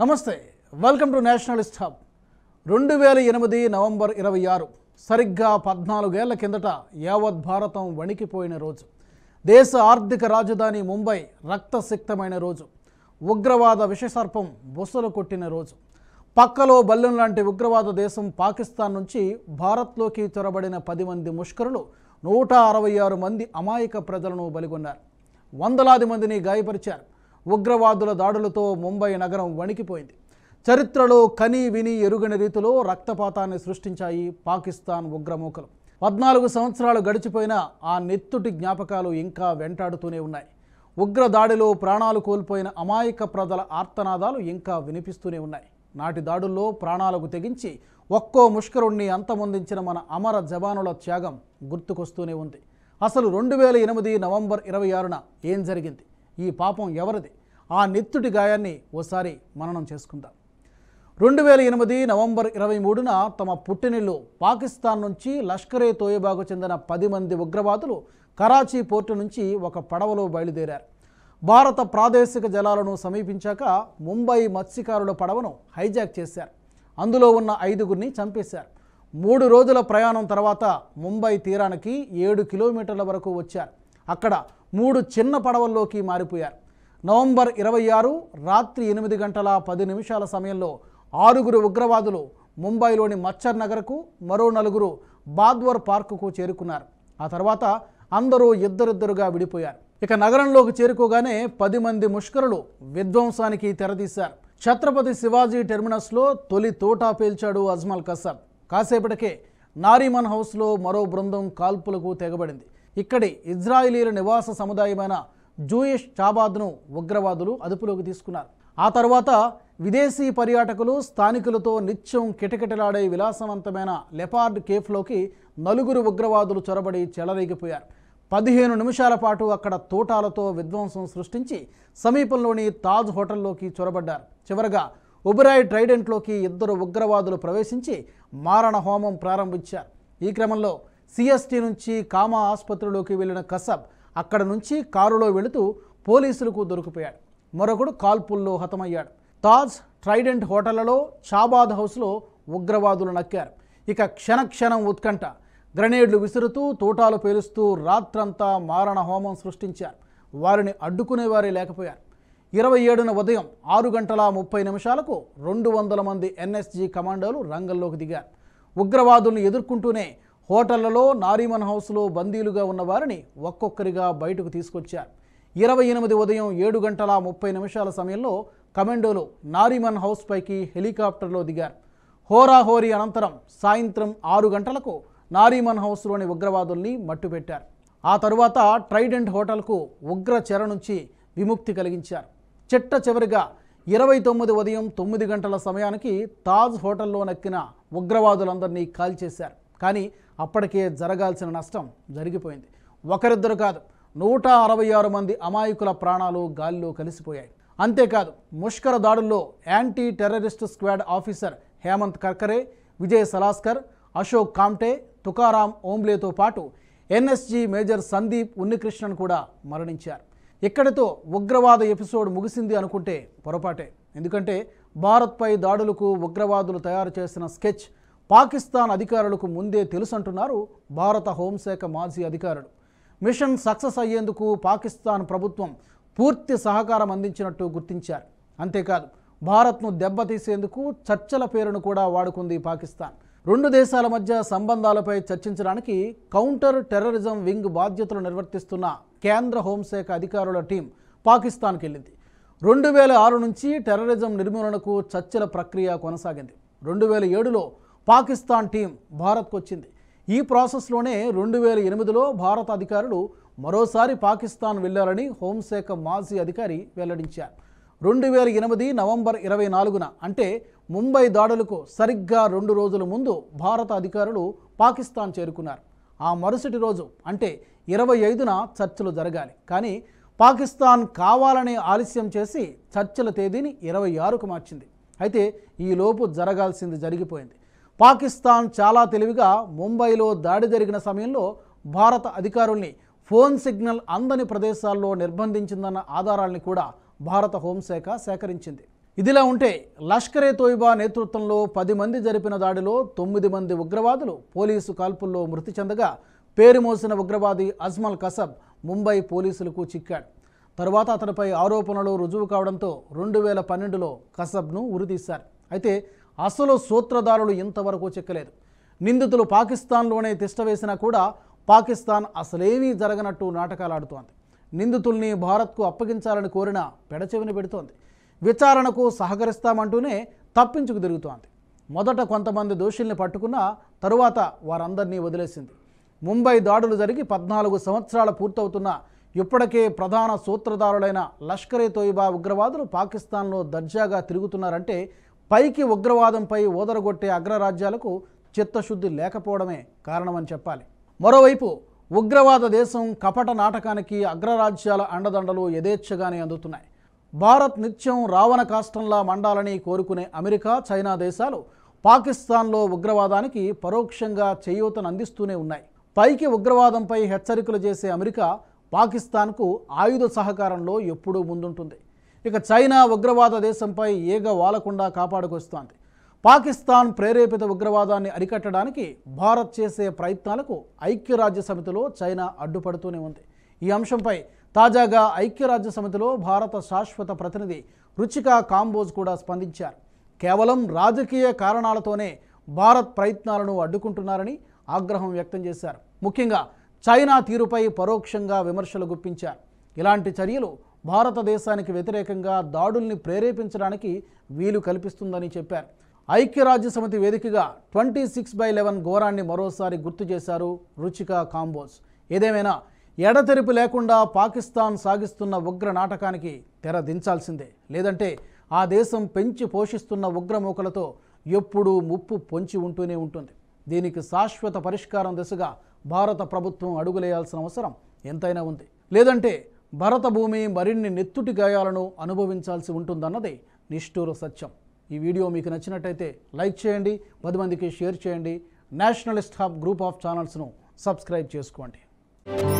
నమస్తే welcome to Nationalist hub రెండు వేల ఎనిమిది నవంబర్ ఇరవై ఆరు సరిగ్గా పద్నాలుగేళ్ల కిందట యావత్ భారతం వణికిపోయిన రోజు దేశ ఆర్థిక రాజధాని ముంబై రక్తసిక్తమైన రోజు ఉగ్రవాద విషసర్పం బొసలు కొట్టిన రోజు పక్కలో బల్లెం లాంటి ఉగ్రవాద దేశం పాకిస్తాన్ నుంచి భారత్లోకి చొరబడిన పది మంది ముష్కరులు నూట అరవై ఆరు మంది అమాయక ప్రజలను బలిగొన్నారు వందలాది మందిని గాయపరిచారు ఉగ్రవాదుల దాడులతో ముంబై నగరం వణికిపోయింది చరిత్రలో కని విని ఎరుగని రీతిలో రక్తపాతాన్ని సృష్టించాయి పాకిస్తాన్ ఉగ్రమూకలు పద్నాలుగు సంవత్సరాలు గడిచిపోయినా ఆ నెత్తుటి జ్ఞాపకాలు ఇంకా వెంటాడుతూనే ఉన్నాయి ఉగ్ర దాడిలో ప్రాణాలు కోల్పోయిన అమాయక ప్రజల ఆర్తనాదాలు ఇంకా వినిపిస్తూనే ఉన్నాయి నాటి దాడుల్లో ప్రాణాలకు తెగించి ఒక్కో ముష్కరుణ్ణి అంతమొందించిన మన అమర జవానుల త్యాగం గుర్తుకొస్తూనే ఉంది అసలు రెండు వేల ఎనిమిది నవంబర్ ఇరవై ఆరున ఏం జరిగింది ఈ పాపం ఎవరిది ఆ నెత్తుడి గాయాన్ని ఓసారి మననం చేసుకుందాం రెండు వేల ఎనిమిది నవంబర్ ఇరవై మూడున తమ పుట్టినిల్లు పాకిస్తాన్ నుంచి లష్కరే తోయబాకు చెందిన పది మంది ఉగ్రవాదులు కరాచీ పోర్టు నుంచి ఒక పడవలో బయలుదేరారు భారత ప్రాదేశిక జలాలను సమీపించాక ముంబై మత్స్యకారుల పడవను హైజాక్ చేశారు అందులో ఉన్న ఐదుగురిని చంపేశారు మూడు రోజుల ప్రయాణం తర్వాత ముంబై తీరానికి ఏడు కిలోమీటర్ల వరకు వచ్చారు అక్కడ మూడు చిన్న పడవల్లోకి మారిపోయారు నవంబర్ ఇరవై ఆరు రాత్రి ఎనిమిది గంటల పది నిమిషాల సమయంలో ఆరుగురు ఉగ్రవాదులు ముంబైలోని మచ్చర్ నగర్కు మరో నలుగురు బాద్వర్ పార్కుకు చేరుకున్నారు ఆ తర్వాత అందరూ ఇద్దరిద్దరుగా విడిపోయారు ఇక నగరంలోకి చేరుకోగానే పది మంది ముష్కరులు విధ్వంసానికి తెరదీశారు ఛత్రపతి శివాజీ టెర్మినస్లో తొలి తోటా పేల్చాడు అజ్మల్ కసాబ్ కాసేపటికే నారీమన్ హౌస్లో మరో బృందం కాల్పులకు తెగబడింది ఇక్కడి ఇజ్రాయిలీల నివాస సముదాయమైన జూయిష్ షాబాద్ను ఉగ్రవాదులు అదుపులోకి తీసుకున్నారు ఆ తర్వాత విదేశీ పర్యాటకులు స్థానికులతో నిత్యం కిటకిటలాడే విలాసవంతమైన లెపార్డ్ కేఫ్లోకి నలుగురు ఉగ్రవాదులు చొరబడి చెలరేగిపోయారు పదిహేను నిమిషాల పాటు అక్కడ తోటాలతో విధ్వంసం సృష్టించి సమీపంలోని తాజ్ హోటల్లోకి చొరబడ్డారు చివరగా ఉబరాయ్ ట్రైడెంట్లోకి ఇద్దరు ఉగ్రవాదులు ప్రవేశించి మారణ హోమం ప్రారంభించారు ఈ క్రమంలో సిఎస్టీ నుంచి కామా ఆసుపత్రిలోకి వెళ్లిన కసబ్ అక్కడ నుంచి కారులో వెళుతూ పోలీసులకు దొరికిపోయాడు మరొకడు కాల్పుల్లో హతమయ్యాడు తాజ్ ట్రైడెంట్ హోటళ్లలో షాబాద్ హౌస్లో ఉగ్రవాదులు నక్కారు ఇక క్షణక్షణం ఉత్కంఠ గ్రనేడ్లు విసురుతూ తోటాలు పేలుస్తూ రాత్రంతా మారణ హోమం సృష్టించారు వారిని అడ్డుకునేవారే లేకపోయారు ఇరవై ఏడున ఉదయం ఆరు గంటల ముప్పై నిమిషాలకు రెండు వందల మంది ఎన్ఎస్జి కమాండోలు రంగంలోకి దిగారు ఉగ్రవాదుల్ని ఎదుర్కొంటూనే హోటళ్లలో నారీమన్ హౌస్లో బందీలుగా ఉన్న వారిని ఒక్కొక్కరిగా బయటకు తీసుకొచ్చారు ఇరవై ఎనిమిది ఉదయం ఏడు గంటల ముప్పై నిమిషాల సమయంలో కమెండోలు నారీమన్ హౌస్ పైకి హెలికాప్టర్లో దిగారు హోరాహోరీ అనంతరం సాయంత్రం ఆరు గంటలకు నారీమన్ హౌస్లోని ఉగ్రవాదుల్ని మట్టుపెట్టారు ఆ తరువాత ట్రైడెంట్ హోటల్కు ఉగ్ర చెర నుంచి విముక్తి కలిగించారు చిట్ట చివరిగా ఇరవై తొమ్మిది ఉదయం తొమ్మిది గంటల సమయానికి తాజ్ హోటల్లో నక్కిన ఉగ్రవాదులందరినీ కాల్చేశారు కానీ అప్పటికే జరగాల్సిన నష్టం జరిగిపోయింది ఒకరిద్దరు కాదు నూట అరవై ఆరు మంది అమాయకుల ప్రాణాలు గాలిలో కలిసిపోయాయి అంతేకాదు ముష్కర దాడుల్లో anti terrorist squad officer Hemant Karkare Vijay Salaskar Ashok Kamte Tukaram ఓంబ్లేతో పాటు ఎన్ఎస్జీ మేజర్ సందీప్ ఉన్నికృష్ణన్ కూడా మరణించారు ఇక్కడితో ఉగ్రవాద ఎపిసోడ్ ముగిసింది అనుకుంటే పొరపాటే ఎందుకంటే భారత్పై దాడులకు ఉగ్రవాదులు తయారు చేసిన స్కెచ్ పాకిస్తాన్ అధికారులకు ముందే తెలుసంటున్నారు భారత హోంశాఖ మాజీ అధికారులు మిషన్ సక్సెస్ అయ్యేందుకు పాకిస్తాన్ ప్రభుత్వం పూర్తి సహకారం అందించినట్టు గుర్తించారు అంతేకాదు భారత్ను దెబ్బతీసేందుకు చర్చల పేరును కూడా వాడుకుంది పాకిస్తాన్ రెండు దేశాల మధ్య సంబంధాలపై చర్చించడానికి కౌంటర్ టెర్రరిజం వింగ్ బాధ్యతలు నిర్వర్తిస్తున్న కేంద్ర హోంశాఖ అధికారుల టీం పాకిస్తాన్కి వెళ్ళింది రెండు వేల ఆరు నుంచి టెర్రరిజం నిర్మూలనకు చర్చల ప్రక్రియ కొనసాగింది రెండు వేల ఏడులో పాకిస్తాన్ టీం భారత్కు వచ్చింది ఈ ప్రాసెస్లోనే రెండు వేల ఎనిమిదిలో భారత అధికారులు మరోసారి పాకిస్తాన్ వెళ్లారని హోంశాఖ మాజీ అధికారి వెల్లడించారు రెండు వేల ఎనిమిది నవంబర్ ఇరవై నాలుగున అంటే ముంబై దాడులకు సరిగ్గా రెండు రోజుల ముందు భారత అధికారులు పాకిస్తాన్ చేరుకున్నారు ఆ మరుసటి రోజు అంటే ఇరవై ఐదున చర్చలు జరగాలి కానీ పాకిస్తాన్ కావాలని ఆలస్యం చేసి చర్చల తేదీని ఇరవై ఆరుకు మార్చింది అయితే ఈలోపు జరగాల్సింది జరిగిపోయింది పాకిస్తాన్ చాలా తెలివిగా ముంబైలో దాడి జరిగిన సమయంలో భారత అధికారుల్ని ఫోన్ సిగ్నల్ అందని ప్రదేశాల్లో నిర్బంధించిందన్న ఆధారాల్ని కూడా భారత హోంశాఖ సేకరించింది ఇదిలా ఉంటే లష్కరే తోయిబా నేతృత్వంలో పది మంది జరిపిన దాడిలో తొమ్మిది మంది ఉగ్రవాదులు పోలీసు కాల్పుల్లో మృతి చెందగా పేరు మోసిన ఉగ్రవాది అజ్మల్ కసబ్ ముంబై పోలీసులకు చిక్కాడు తరువాత అతనిపై ఆరోపణలు రుజువు కావడంతో రెండు వేల పన్నెండులో కసబ్ను ఉరితీశారు అయితే అసలు సూత్రధారులు ఇంతవరకు చిక్కలేదు నిందితులు పాకిస్తాన్లోనే తిష్టవేసినా కూడా పాకిస్తాన్ అసలేమీ జరగనట్టు నాటకాలాడుతోంది నిందితుల్ని భారత్కు అప్పగించాలని కోరిన పెడచెవిని పెడుతోంది విచారణకు సహకరిస్తామంటూనే తప్పించుకు తిరుగుతోంది మొదట కొంతమంది దోషుల్ని పట్టుకున్న తరువాత వారందరినీ వదిలేసింది ముంబై దాడులు జరిగి పద్నాలుగు సంవత్సరాలు పూర్తవుతున్న ఇప్పటికే ప్రధాన సూత్రధారులైన లష్కరే తోయిబా ఉగ్రవాదులు పాకిస్తాన్లో దర్జాగా తిరుగుతున్నారంటే పైకి ఉగ్రవాదంపై ఓదరగొట్టే అగ్రరాజ్యాలకు చిత్తశుద్ధి లేకపోవడమే కారణమని చెప్పాలి మరోవైపు ఉగ్రవాద దేశం కపట నాటకానికి అగ్రరాజ్యాల అండదండలు యథేచ్ఛగానే అందుతున్నాయి భారత్ నిత్యం రావణ కాష్టంలా మండాలని కోరుకునే అమెరికా చైనా దేశాలు పాకిస్తాన్లో ఉగ్రవాదానికి పరోక్షంగా చేయూతనందిస్తూనే ఉన్నాయి పైకి ఉగ్రవాదంపై హెచ్చరికలు చేసే అమెరికా పాకిస్తాన్కు ఆయుధ సహకారంలో ఎప్పుడూ ముందుంటుంది ఇక చైనా ఉగ్రవాద దేశంపై ఏగ వాలకుండా కాపాడుకొస్తోంది పాకిస్తాన్ ప్రేరేపిత ఉగ్రవాదాన్ని అరికట్టడానికి భారత్ చేసే ప్రయత్నాలకు ఐక్యరాజ్య సమితిలో చైనా అడ్డుపడుతూనే ఉంది ఈ అంశంపై తాజాగా ఐక్యరాజ్య సమితిలో భారత శాశ్వత ప్రతినిధి రుచిక కాంబోజ్ కూడా స్పందించారు కేవలం రాజకీయ కారణాలతోనే భారత్ ప్రయత్నాలను అడ్డుకుంటున్నారని ఆగ్రహం వ్యక్తం చేశారు ముఖ్యంగా చైనా తీరుపై పరోక్షంగా విమర్శలు గుప్పించారు ఇలాంటి చర్యలు భారతదేశానికి వ్యతిరేకంగా దాడుల్ని ప్రేరేపించడానికి వీలు కల్పిస్తుందని చెప్పారు ఐక్యరాజ్యసమితి వేదికగా ట్వంటీ సిక్స్ బై లెవెన్ ఘోరాన్ని మరోసారి గుర్తు చేశారు రుచిక కాంబోస్ ఏదేమైనా ఎడతెరిపి లేకుండా పాకిస్తాన్ సాగిస్తున్న ఉగ్ర నాటకానికి తెర దించాల్సిందే లేదంటే ఆ దేశం పెంచి పోషిస్తున్న ఉగ్రమూకలతో ఎప్పుడూ ముప్పు పొంచి ఉంటూనే ఉంటుంది దీనికి శాశ్వత పరిష్కారం దిశగా భారత ప్రభుత్వం అడుగులేయాల్సిన అవసరం ఎంతైనా ఉంది లేదంటే భరత భూమి మరిన్ని నెత్తుటి గాయాలను అనుభవించాల్సి ఉంటుందన్నది నిష్ఠూర సత్యం ఈ వీడియో మీకు నచ్చినట్టయితే లైక్ చేయండి పది మందికి షేర్ చేయండి నేషనలిస్ట్ హబ్ గ్రూప్ ఆఫ్ ఛానల్స్ను సబ్స్క్రైబ్ చేసుకోండి